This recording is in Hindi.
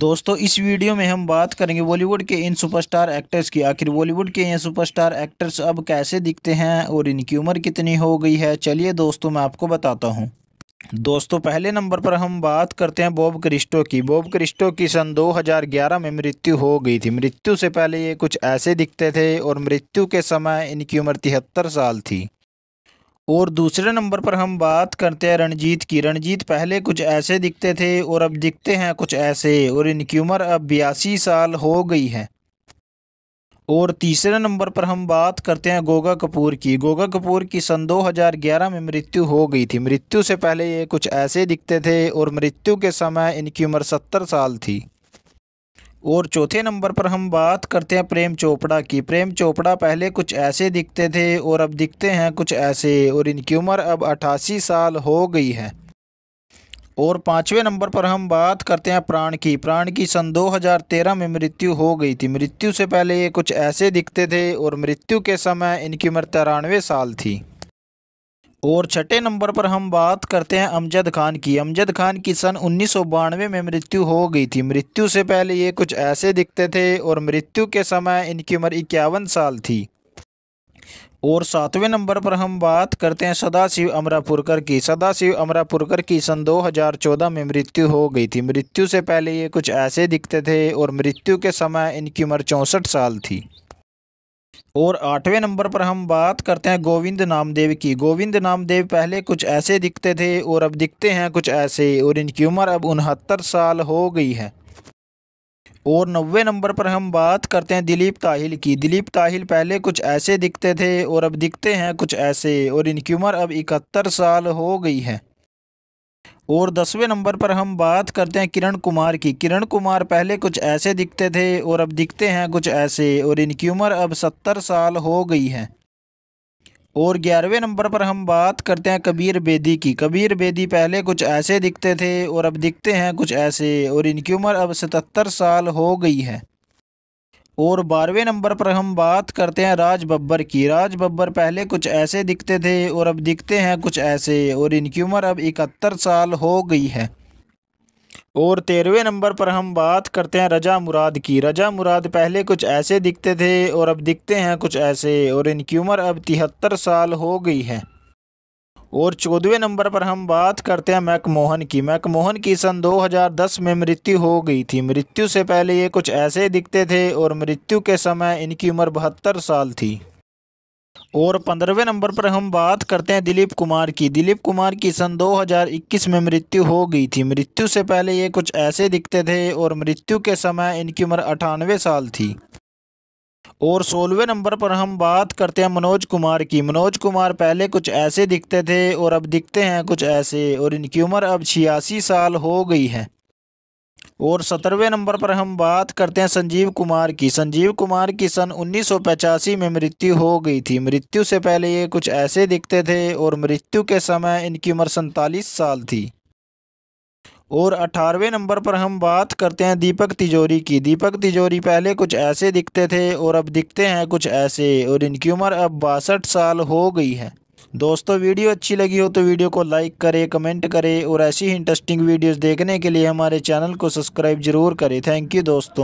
दोस्तों इस वीडियो में हम बात करेंगे बॉलीवुड के इन सुपरस्टार एक्टर्स की आखिर बॉलीवुड के ये सुपरस्टार एक्टर्स अब कैसे दिखते हैं और इनकी उम्र कितनी हो गई है चलिए दोस्तों मैं आपको बताता हूँ दोस्तों पहले नंबर पर हम बात करते हैं बॉब क्रिस्टो की बॉब क्रिस्टो की सन 2011 में मृत्यु हो गई थी मृत्यु से पहले ये कुछ ऐसे दिखते थे और मृत्यु के समय इनकी उम्र तिहत्तर साल थी और दूसरे नंबर पर हम बात करते हैं रणजीत की रणजीत पहले कुछ ऐसे दिखते थे और अब दिखते हैं कुछ ऐसे और इनकी उम्र अब बयासी साल हो गई है और तीसरे नंबर पर हम बात करते हैं गोगा कपूर की गोगा कपूर की सन 2011 में मृत्यु हो गई थी मृत्यु से पहले ये कुछ ऐसे दिखते थे और मृत्यु के समय इनकी उम्र 70 साल थी और चौथे नंबर पर हम बात करते हैं प्रेम चोपड़ा की प्रेम चोपड़ा पहले कुछ ऐसे दिखते थे और अब दिखते हैं कुछ ऐसे और इनकी उम्र अब अट्ठासी साल हो गई है और पाँचवें नंबर पर हम बात करते हैं प्राण की प्राण की सन 2013 में मृत्यु हो गई थी मृत्यु से पहले ये कुछ ऐसे दिखते थे और मृत्यु के समय इनकी उम्र तिरानवे साल थी और छठे नंबर पर हम बात करते हैं अमजद खान की अमजद खान की सन उन्नीस में मृत्यु हो गई थी मृत्यु से पहले ये कुछ ऐसे दिखते थे और मृत्यु के समय इनकी उम्र इक्यावन साल थी और सातवें नंबर पर हम बात करते हैं सदाशिव अमरापुरकर की सदाशिव अमरापुरकर की सन 2014 में मृत्यु हो गई थी मृत्यु से पहले ये कुछ ऐसे दिखते थे और मृत्यु के समय इनकी उम्र चौंसठ साल थी और आठवें नंबर पर हम बात करते हैं गोविंद नामदेव की गोविंद नामदेव पहले कुछ ऐसे दिखते थे और अब दिखते हैं कुछ ऐसे और इनकी उम्र अब उनहत्तर साल हो गई है और नब्बे नंबर पर हम बात करते हैं दिलीप ताहिल की दिलीप ताहिल पहले कुछ ऐसे दिखते थे और अब दिखते हैं कुछ ऐसे और इनकी उम्र अब इकहत्तर साल हो गई है और दसवें नंबर पर हम बात करते हैं किरण कुमार की किरण कुमार पहले कुछ ऐसे दिखते थे और अब दिखते हैं कुछ ऐसे और इनकी उम्र अब सत्तर साल हो गई है और ग्यारहवें नंबर पर हम बात करते हैं कबीर बेदी की कबीर बेदी पहले कुछ ऐसे दिखते थे और अब दिखते हैं कुछ ऐसे और इनकी उम्र अब सतहत्तर साल हो गई है और बारहवें नंबर पर हम बात करते हैं राज बब्बर की राज बब्बर पहले कुछ ऐसे दिखते थे और अब दिखते हैं कुछ ऐसे और इनकी उम्र अब इकहत्तर साल हो गई है और तेरहवें नंबर पर हम बात करते हैं रजा मुराद की रजा मुराद पहले कुछ ऐसे दिखते थे और अब दिखते हैं कुछ ऐसे और इनकी उम्र अब तिहत्तर साल हो गई है और चौदहवें नंबर पर हम बात करते हैं मैकमोहन की मैकमोहन की सन 2010 में मृत्यु हो गई थी मृत्यु से पहले ये कुछ ऐसे दिखते थे और मृत्यु के समय इनकी उम्र बहत्तर साल थी और पंद्रहवें नंबर पर हम बात करते हैं दिलीप कुमार की दिलीप कुमार की सन 2021 में मृत्यु हो गई थी मृत्यु से पहले ये कुछ ऐसे दिखते थे और मृत्यु के समय इनकी उम्र अठानवे साल थी और सोलहवें नंबर पर हम बात करते हैं मनोज कुमार की मनोज कुमार पहले कुछ ऐसे दिखते थे और अब दिखते हैं कुछ ऐसे और इनकी उम्र अब छियासी साल हो गई है और सत्रहवें नंबर पर हम बात करते हैं संजीव कुमार की संजीव कुमार की सन उन्नीस में मृत्यु हो गई थी मृत्यु से पहले ये कुछ ऐसे दिखते थे और मृत्यु के समय इनकी उम्र सैंतालीस साल थी और अठारहवें नंबर पर हम बात करते हैं दीपक तिजोरी की दीपक तिजोरी पहले कुछ ऐसे दिखते थे और अब दिखते हैं कुछ ऐसे और इनकी उम्र अब बासठ साल हो गई है दोस्तों वीडियो अच्छी लगी हो तो वीडियो को लाइक करें कमेंट करें और ऐसी ही इंटरेस्टिंग वीडियोस देखने के लिए हमारे चैनल को सब्सक्राइब ज़रूर करें थैंक यू दोस्तों